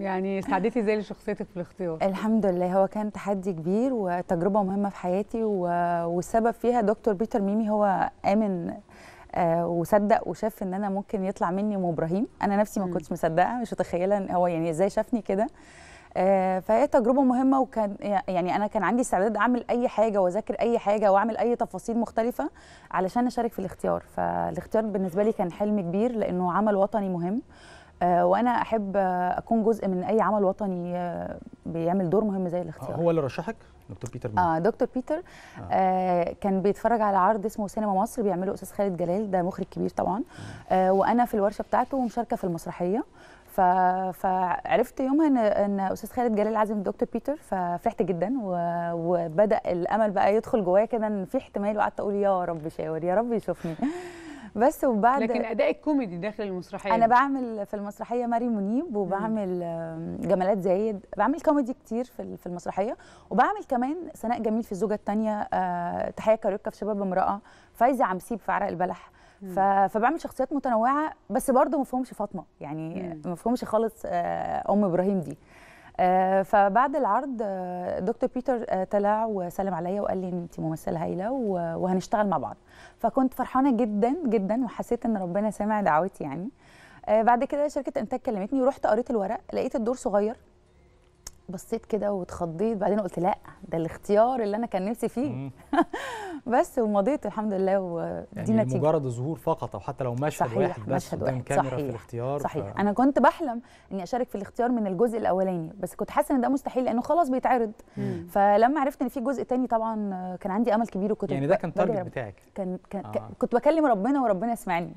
يعني ساعدتي ازاي لشخصيتك في الاختيار؟ الحمد لله هو كان تحدي كبير وتجربه مهمه في حياتي و... والسبب فيها دكتور بيتر ميمي هو امن آه وصدق وشاف ان انا ممكن يطلع مني ام ابراهيم انا نفسي ما كنتش مصدقه مش متخيله هو يعني ازاي شافني كده آه فهي تجربه مهمه وكان يعني انا كان عندي استعداد اعمل اي حاجه واذاكر اي حاجه واعمل اي تفاصيل مختلفه علشان اشارك في الاختيار فالاختيار بالنسبه لي كان حلم كبير لانه عمل وطني مهم آه، وانا احب اكون جزء من اي عمل وطني آه، بيعمل دور مهم زي آه، الاختيار هو اللي رشحك دكتور بيتر مين؟ اه دكتور بيتر آه. آه كان بيتفرج على عرض اسمه سينما مصر بيعمله استاذ خالد جلال ده مخرج كبير طبعا آه وانا في الورشه بتاعته مشاركه في المسرحيه ف... فعرفت يومها ان ان استاذ خالد جلال عازم دكتور بيتر ففرحت جدا و... وبدا الامل بقى يدخل جوايا كده ان في احتمال وقعدت اقول يا رب شاور يا رب يشوفني بس وبعد لكن ادائك كوميدي داخل المسرحيه انا بعمل في المسرحيه ماري منيب وبعمل جمالات زايد بعمل كوميدي كتير في المسرحيه وبعمل كمان سناء جميل في الزوجه الثانيه آه، تحيه كاروكا في شباب امراه فايزه عمسيب في عرق البلح فبعمل شخصيات متنوعه بس برضه ما فيهمش فاطمه يعني ما فيهمش خالص آه، ام ابراهيم دي آه، فبعد العرض آه، دكتور بيتر آه، طلع وسلم عليا وقال لي انت ممثله هايله وهنشتغل مع بعض فكنت فرحانه جدا جدا وحسيت ان ربنا سامع دعوتي يعني بعد كده شركه انتاج كلمتني ورحت قريت الورق لقيت الدور صغير بصيت كده واتخضيت بعدين قلت لا ده الاختيار اللي انا كان نفسي فيه بس ومضيت الحمد لله يعني ودي يعني نتيجه مجرد ظهور فقط او حتى لو مشهد صحيح واحد بس مشهد واحد. كاميرا صحيح في الاختيار صحيح ف... انا كنت بحلم اني اشارك في الاختيار من الجزء الاولاني بس كنت حاسه ان ده مستحيل لانه خلاص بيتعرض مم. فلما عرفت ان في جزء تاني طبعا كان عندي امل كبير وكنت يعني ده كان التارجت بتاعك كان, كان آه. كنت بكلم ربنا وربنا يسمعني